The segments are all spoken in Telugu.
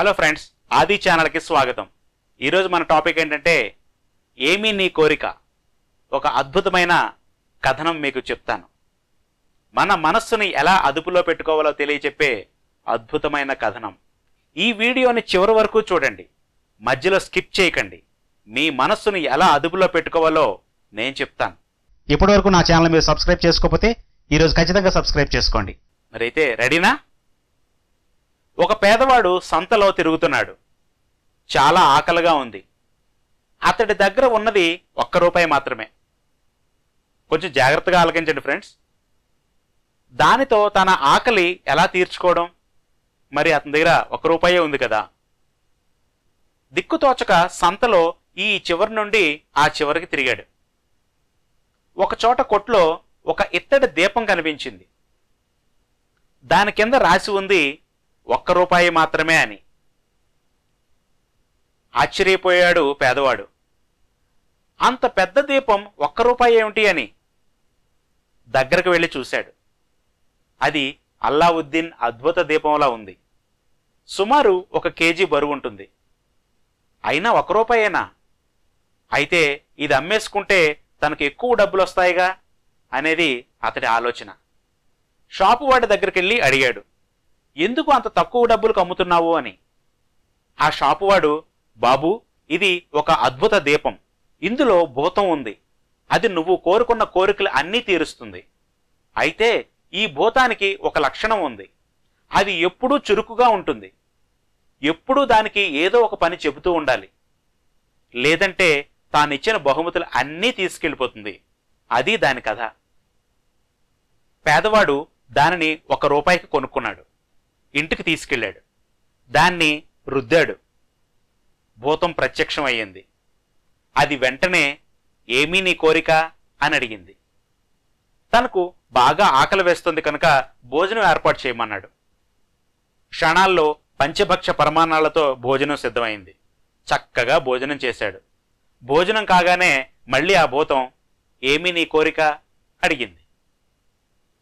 హలో ఫ్రెండ్స్ ఆది ఛానల్కి స్వాగతం ఈరోజు మన టాపిక్ ఏంటంటే ఏమీ నీ కోరిక ఒక అద్భుతమైన కథనం మీకు చెప్తాను మన మనస్సుని ఎలా అదుపులో పెట్టుకోవాలో తెలియచెప్పే అద్భుతమైన కథనం ఈ వీడియోని చివరి వరకు చూడండి మధ్యలో స్కిప్ చేయకండి మీ మనస్సుని ఎలా అదుపులో పెట్టుకోవాలో నేను చెప్తాను ఇప్పటివరకు నా ఛానల్ మీరు సబ్స్క్రైబ్ చేసుకోకపోతే ఈరోజు ఖచ్చితంగా సబ్స్క్రైబ్ చేసుకోండి మరైతే రెడీనా ఒక పేదవాడు సంతలో తిరుగుతున్నాడు చాలా ఆకలిగా ఉంది అతడి దగ్గర ఉన్నది ఒక్క రూపాయి మాత్రమే కొంచెం జాగ్రత్తగా ఆలకించండి ఫ్రెండ్స్ దానితో తన ఆకలి ఎలా తీర్చుకోవడం మరి అతని దగ్గర ఒక రూపాయే ఉంది కదా దిక్కుతోచక సంతలో ఈ చివరి నుండి ఆ చివరికి తిరిగాడు ఒక చోట కొట్లో ఒక ఇత్తడి దీపం కనిపించింది దాని కింద రాసి ఉంది ఒక్క రూపాయి మాత్రమే అని ఆశ్చర్యపోయాడు పేదవాడు అంత పెద్ద దీపం ఒక్క రూపాయి ఏమిటి అని దగ్గరకు వెళ్ళి చూశాడు అది అల్లావుద్దీన్ అద్భుత దీపంలా ఉంది సుమారు ఒక కేజీ బరువు ఉంటుంది అయినా ఒక రూపాయేనా అయితే ఇది అమ్మేసుకుంటే తనకు ఎక్కువ డబ్బులు వస్తాయిగా అనేది అతడి ఆలోచన షాపు వాడి దగ్గరికి వెళ్ళి అడిగాడు ఎందుకు అంత తక్కువ డబ్బులకు అమ్ముతున్నావు అని ఆ షాపువాడు బాబు ఇది ఒక అద్భుత దీపం ఇందులో భూతం ఉంది అది నువ్వు కోరుకున్న కోరికలు అన్నీ తీరుస్తుంది అయితే ఈ భూతానికి ఒక లక్షణం ఉంది అది ఎప్పుడూ చురుకుగా ఉంటుంది ఎప్పుడూ దానికి ఏదో ఒక పని చెబుతూ ఉండాలి లేదంటే తానిచ్చిన బహుమతులు అన్నీ తీసుకెళ్ళిపోతుంది అది దాని కథ పేదవాడు దానిని ఒక రూపాయికి కొనుక్కున్నాడు ఇంటికి తీసుకెళ్ళాడు దాన్ని రుద్దాడు భూతం ప్రత్యక్షం అయ్యింది అది వెంటనే ఏమీ నీ కోరిక అని అడిగింది తనకు బాగా ఆకలి వేస్తుంది కనుక భోజనం ఏర్పాటు చేయమన్నాడు క్షణాల్లో పంచభక్ష పరమాణాలతో భోజనం సిద్ధమైంది చక్కగా భోజనం చేశాడు భోజనం కాగానే మళ్ళీ ఆ భూతం ఏమీ నీ కోరిక అడిగింది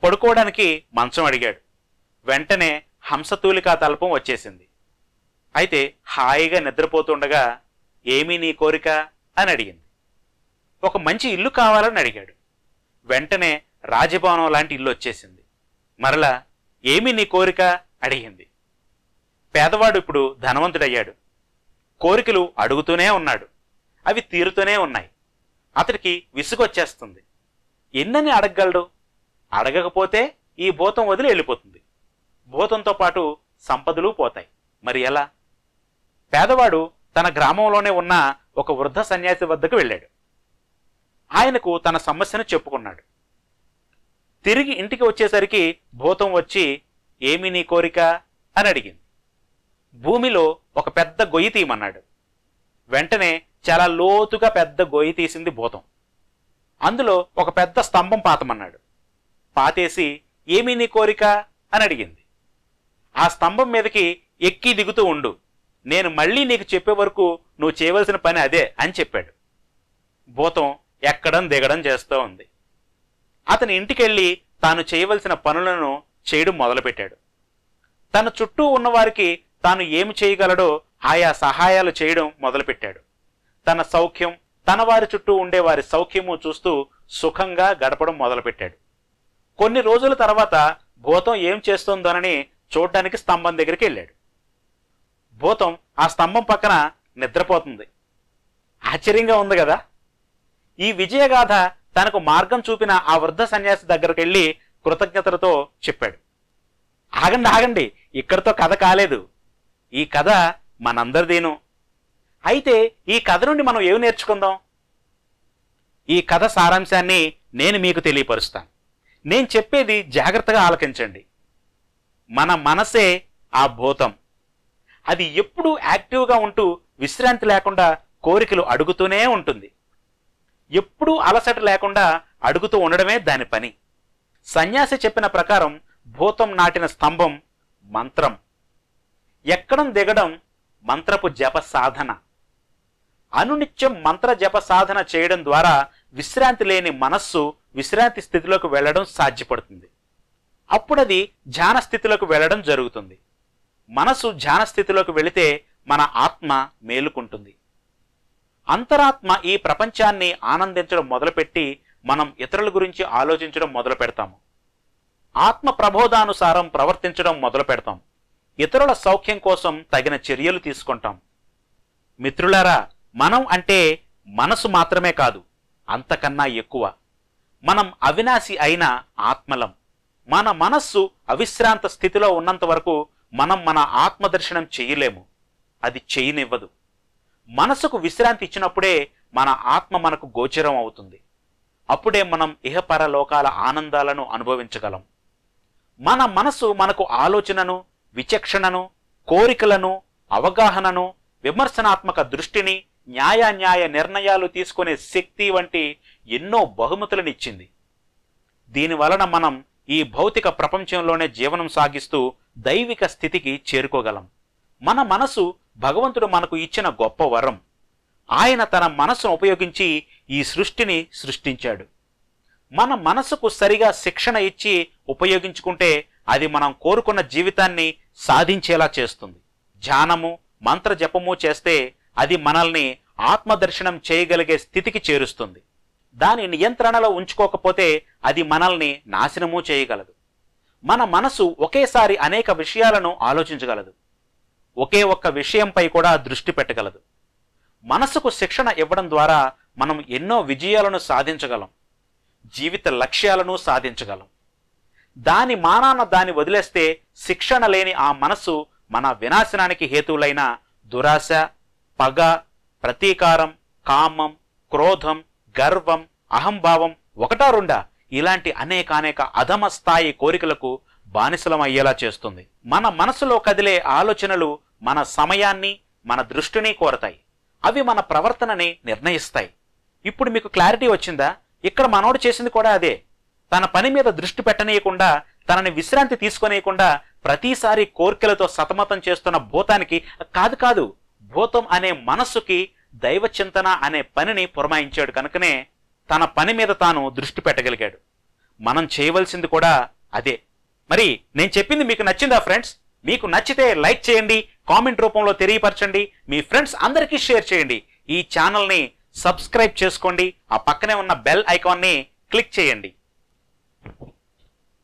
పడుకోవడానికి మంచం అడిగాడు వెంటనే హంసతూలికా తల్పం వచ్చేసింది అయితే హాయిగా నిద్రపోతుండగా ఏమీ నీ కోరిక అని అడిగింది ఒక మంచి ఇల్లు కావాలని అడిగాడు వెంటనే రాజభవనం లాంటి ఇల్లు వచ్చేసింది మరలా ఏమి నీ కోరిక అడిగింది పేదవాడు ఇప్పుడు ధనవంతుడయ్యాడు కోరికలు అడుగుతూనే ఉన్నాడు అవి తీరుతూనే ఉన్నాయి అతడికి విసుగొచ్చేస్తుంది ఎన్నని అడగగలడు అడగకపోతే ఈ భూతం వదిలి వెళ్ళిపోతుంది భూతంతో పాటు సంపదలు పోతాయి మరి ఎలా పేదవాడు తన గ్రామంలోనే ఉన్న ఒక వృద్ధ సన్యాసి వద్దకు వెళ్ళాడు ఆయనకు తన సమస్యను చెప్పుకున్నాడు తిరిగి ఇంటికి వచ్చేసరికి భూతం వచ్చి ఏమి నీ కోరిక అని అడిగింది భూమిలో ఒక పెద్ద గొయ్యి తీయమన్నాడు వెంటనే చాలా లోతుగా పెద్ద గొయ్యి తీసింది భూతం అందులో ఒక పెద్ద స్తంభం పాతమన్నాడు పాతేసి ఏమి నీ కోరిక అని అడిగింది ఆ స్తంభం మీదకి ఎక్కి దిగుతూ ఉండు నేను మళ్ళీ నీకు చెప్పే వరకు నువ్వు చేయవలసిన పని అదే అని చెప్పాడు భూతం ఎక్కడం దిగడం చేస్తూ ఉంది అతని ఇంటికెళ్ళి తాను చేయవలసిన పనులను చేయడం మొదలుపెట్టాడు తన చుట్టూ ఉన్నవారికి తాను ఏమి చేయగలడో ఆయా సహాయాలు చేయడం మొదలుపెట్టాడు తన సౌఖ్యం తన వారి చుట్టూ ఉండే వారి సౌఖ్యము చూస్తూ సుఖంగా గడపడం మొదలుపెట్టాడు కొన్ని రోజుల తర్వాత భూతం ఏం చేస్తోందోనని చూడటానికి స్తంభం దగ్గరికి వెళ్ళాడు భూతం ఆ స్తంభం పక్కన నిద్రపోతుంది ఆశ్చర్యంగా ఉంది కదా ఈ విజయగాథ తనకు మార్గం చూపిన ఆ వృద్ధ సన్యాసి దగ్గరికి వెళ్ళి కృతజ్ఞతలతో చెప్పాడు ఆగండి ఆగండి ఇక్కడితో కథ కాలేదు ఈ కథ మనందరిదేను అయితే ఈ కథ నుండి మనం ఏమి నేర్చుకుందాం ఈ కథ సారాంశాన్ని నేను మీకు తెలియపరుస్తాను నేను చెప్పేది జాగ్రత్తగా ఆలకించండి మన మనసే ఆ భూతం అది ఎప్పుడూ యాక్టివ్గా ఉంటూ విశ్రాంతి లేకుండా కోరికలు అడుగుతూనే ఉంటుంది ఎప్పుడూ అలసట లేకుండా అడుగుతూ ఉండడమే దాని పని సన్యాసి చెప్పిన ప్రకారం భూతం నాటిన స్తంభం మంత్రం ఎక్కడం దిగడం మంత్రపు జప సాధన అనునిత్యం మంత్ర జప సాధన చేయడం ద్వారా విశ్రాంతి లేని మనస్సు విశ్రాంతి స్థితిలోకి వెళ్లడం సాధ్యపడుతుంది అప్పుడది ధ్యాన స్థితిలోకి వెళ్ళడం జరుగుతుంది మనసు ధ్యాన స్థితిలోకి వెళితే మన ఆత్మ మేలుకుంటుంది అంతరాత్మ ఈ ప్రపంచాన్ని ఆనందించడం మొదలుపెట్టి మనం ఇతరుల గురించి ఆలోచించడం మొదలు పెడతాము ఆత్మ ప్రబోధానుసారం ప్రవర్తించడం మొదలు పెడతాం ఇతరుల సౌఖ్యం కోసం తగిన చర్యలు తీసుకుంటాం మిత్రులారా మనం అంటే మనసు మాత్రమే కాదు అంతకన్నా ఎక్కువ మనం అవినాశి అయిన ఆత్మలం మన మనస్సు అవిశ్రాంత స్థితిలో ఉన్నంత వరకు మనం మన ఆత్మదర్శనం చేయలేము అది చేయనివ్వదు మనసుకు విశ్రాంతి ఇచ్చినప్పుడే మన ఆత్మ మనకు గోచరం అవుతుంది అప్పుడే మనం ఇహపర లోకాల ఆనందాలను అనుభవించగలం మన మనసు మనకు ఆలోచనను విచక్షణను కోరికలను అవగాహనను విమర్శనాత్మక దృష్టిని న్యాయాన్యాయ నిర్ణయాలు తీసుకునే శక్తి వంటి ఎన్నో బహుమతులనిచ్చింది దీని వలన మనం ఈ భౌతిక ప్రపంచంలోనే జీవనం సాగిస్తూ దైవిక స్థితికి చేరుకోగలం మన మనసు భగవంతుడు మనకు ఇచ్చిన గొప్ప వరం ఆయన తన మనసును ఉపయోగించి ఈ సృష్టిని సృష్టించాడు మన మనసుకు సరిగా శిక్షణ ఇచ్చి ఉపయోగించుకుంటే అది మనం కోరుకున్న జీవితాన్ని సాధించేలా చేస్తుంది ధ్యానము మంత్రజపము చేస్తే అది మనల్ని ఆత్మదర్శనం చేయగలిగే స్థితికి చేరుస్తుంది దాని నియంత్రణలో ఉంచుకోకపోతే అది మనల్ని నాశనము చేయగలదు మన మనసు ఒకేసారి అనేక విషయాలను ఆలోచించగలదు ఒకే ఒక్క విషయంపై కూడా దృష్టి పెట్టగలదు మనసుకు శిక్షణ ఇవ్వడం ద్వారా మనం ఎన్నో విజయాలను సాధించగలం జీవిత లక్ష్యాలను సాధించగలం దాని మానాన దాన్ని వదిలేస్తే శిక్షణ లేని ఆ మనస్సు మన వినాశనానికి హేతువులైన దురాశ పగ ప్రతీకారం కామం క్రోధం గర్వం అహంభావం ఒకటా రెండా ఇలాంటి అనేకానేక అధమ స్థాయి కోరికలకు బానిసలం అయ్యేలా చేస్తుంది మన మనసులో కదిలే ఆలోచనలు మన సమయాన్ని మన దృష్టిని కోరతాయి అవి మన ప్రవర్తనని నిర్ణయిస్తాయి ఇప్పుడు మీకు క్లారిటీ వచ్చిందా ఇక్కడ మనోడు చేసింది కూడా అదే తన పని మీద దృష్టి పెట్టనీయకుండా తనని విశ్రాంతి తీసుకునేయకుండా ప్రతిసారి కోర్కెలతో సతమతం చేస్తున్న భూతానికి కాదు కాదు భూతం అనే మనస్సుకి దైవ చింతన అనే పనిని పురమాయించాడు కనుకనే తన పని మీద తాను దృష్టి పెట్టగలిగాడు మనం చేయవలసింది కూడా అదే మరి నేను చెప్పింది మీకు నచ్చిందా ఫ్రెండ్స్ మీకు నచ్చితే లైక్ చేయండి కామెంట్ రూపంలో తెలియపరచండి మీ ఫ్రెండ్స్ అందరికీ షేర్ చేయండి ఈ ఛానల్ని సబ్స్క్రైబ్ చేసుకోండి ఆ పక్కనే ఉన్న బెల్ ఐకాన్ని క్లిక్ చేయండి